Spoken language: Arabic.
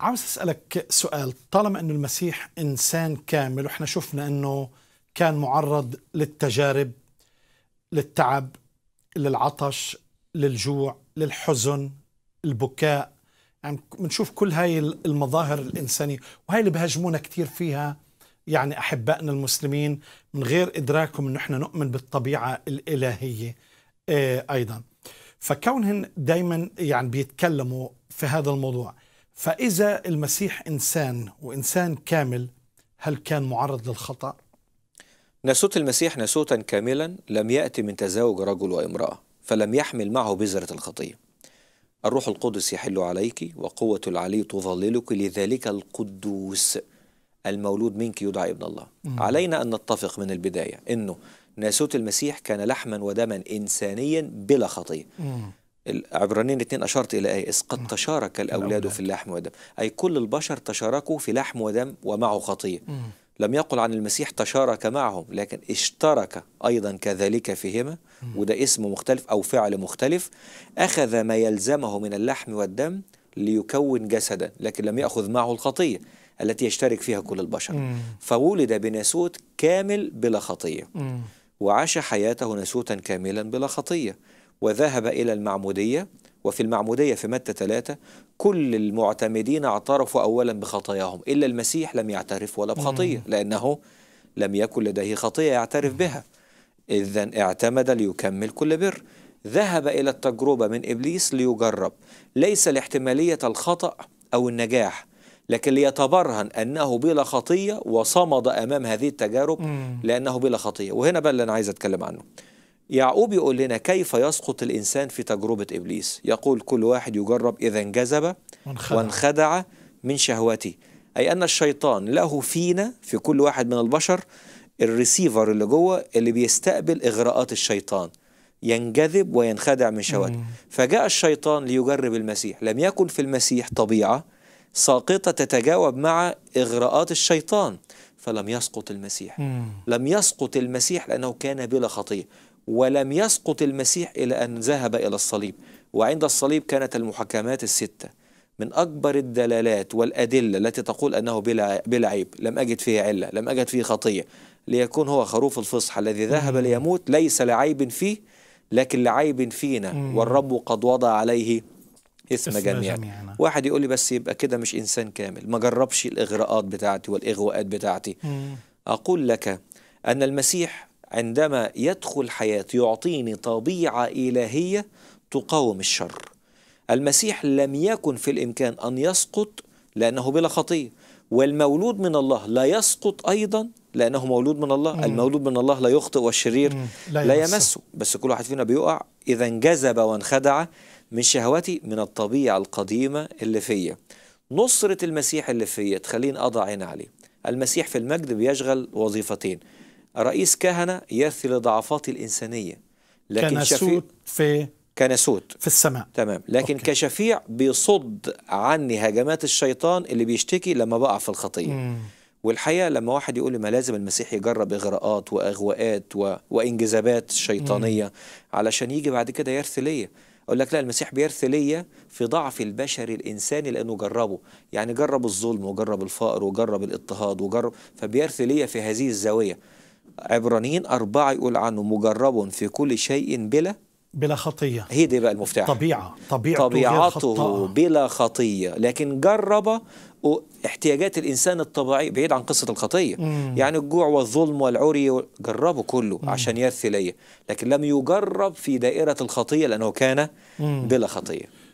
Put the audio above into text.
عاوز اسالك سؤال طالما انه المسيح انسان كامل واحنا شفنا انه كان معرض للتجارب للتعب للعطش للجوع للحزن البكاء يعني بنشوف كل هاي المظاهر الإنسانية وهي اللي بهاجمونا كثير فيها يعني أحبائنا المسلمين من غير إدراكهم أنه إحنا نؤمن بالطبيعة الإلهية آه، أيضا فكونهم دايما يعني بيتكلموا في هذا الموضوع فإذا المسيح إنسان وإنسان كامل هل كان معرض للخطأ؟ ناسوت المسيح ناسوتا كاملا لم يأتي من تزاوج رجل وامرأة فلم يحمل معه بذرة الخطية الروح القدس يحل عليك وقوة العلي تظللك لذلك القدوس المولود منك يدعى ابن الله مم. علينا أن نتفق من البداية أنه ناسوت المسيح كان لحما ودما إنسانيا بلا خطية مم. العبرانيين الاثنين أشرت إلى آية إذ قد نعم. تشارك الأولاد في اللحم والدم أي كل البشر تشاركوا في لحم ودم ومعه خطية لم يقل عن المسيح تشارك معهم لكن اشترك أيضا كذلك فيهما وده اسم مختلف أو فعل مختلف أخذ ما يلزمه من اللحم والدم ليكون جسدا لكن لم يأخذ معه الخطية التي يشترك فيها كل البشر فولد بناسوت كامل بلا خطية وعاش حياته ناسوتا كاملا بلا خطية وذهب إلى المعمودية وفي المعمودية في متى ثلاثة كل المعتمدين اعترفوا أولا بخطاياهم إلا المسيح لم يعترف ولا بخطية لأنه لم يكن لديه خطية يعترف بها إذا اعتمد ليكمل كل بر ذهب إلى التجربة من إبليس ليجرب ليس لاحتمالية الخطأ أو النجاح لكن ليتبرهن أنه بلا خطية وصمد أمام هذه التجارب لأنه بلا خطية وهنا بقى اللي أنا عايز أتكلم عنه يعقوب يقول لنا كيف يسقط الإنسان في تجربة إبليس يقول كل واحد يجرب إذا انجذب وانخدع, وانخدع من شهوته أي أن الشيطان له فينا في كل واحد من البشر الريسيفر اللي جوه اللي بيستقبل إغراءات الشيطان ينجذب وينخدع من شهوته فجاء الشيطان ليجرب المسيح لم يكن في المسيح طبيعة ساقطة تتجاوب مع إغراءات الشيطان فلم يسقط المسيح مم. لم يسقط المسيح لأنه كان بلا خطية ولم يسقط المسيح إلى أن ذهب إلى الصليب وعند الصليب كانت المحاكمات الستة من أكبر الدلالات والأدلة التي تقول أنه بلا عيب لم أجد فيه علة لم أجد فيه خطية ليكون هو خروف الفصح الذي ذهب ليموت ليس لعيب فيه لكن لعيب فينا والرب قد وضع عليه اسم جميعنا. واحد يقول لي بس يبقى كده مش إنسان كامل ما جربش الإغراءات بتاعتي والإغواءات بتاعتي أقول لك أن المسيح عندما يدخل حياتي يعطيني طبيعة إلهية تقاوم الشر المسيح لم يكن في الإمكان أن يسقط لأنه بلا خطية والمولود من الله لا يسقط أيضا لأنه مولود من الله مم. المولود من الله لا يخطئ والشرير مم. لا, لا يمسه بس كل واحد فينا بيقع إذا انجذب وانخدع من شهوتي من الطبيعة القديمة اللي فيا نصرة المسيح اللي فيا تخليني أضع عين عليه المسيح في المجد بيشغل وظيفتين رئيس كهنة يرثي لضعفات الإنسانية لكن كنسوت في كنسوت في السماء تمام لكن أوكي. كشفيع بيصد عني هجمات الشيطان اللي بيشتكي لما بقع في الخطية والحقيقة لما واحد يقول لي ما لازم المسيح يجرب إغراءات وأغواءات و... وإنجذابات شيطانية مم. علشان يجي بعد كده يرثي ليا اقول لك لا المسيح بيرثي ليا في ضعف البشر الانساني لانه جربه يعني جرب الظلم وجرب الفقر وجرب الاضطهاد وجرب فبيرثي ليا في هذه الزاويه عبرانيين أربعة يقول عنه مجرب في كل شيء بلا بلا خطية هي دي بقى المفتاح طبيعة طبيعته, طبيعته بلا خطية لكن جرب احتياجات الإنسان الطبيعية بعيد عن قصة الخطية مم. يعني الجوع والظلم والعري جربه كله مم. عشان يرثي ليا لكن لم يجرب في دائرة الخطية لأنه كان مم. بلا خطية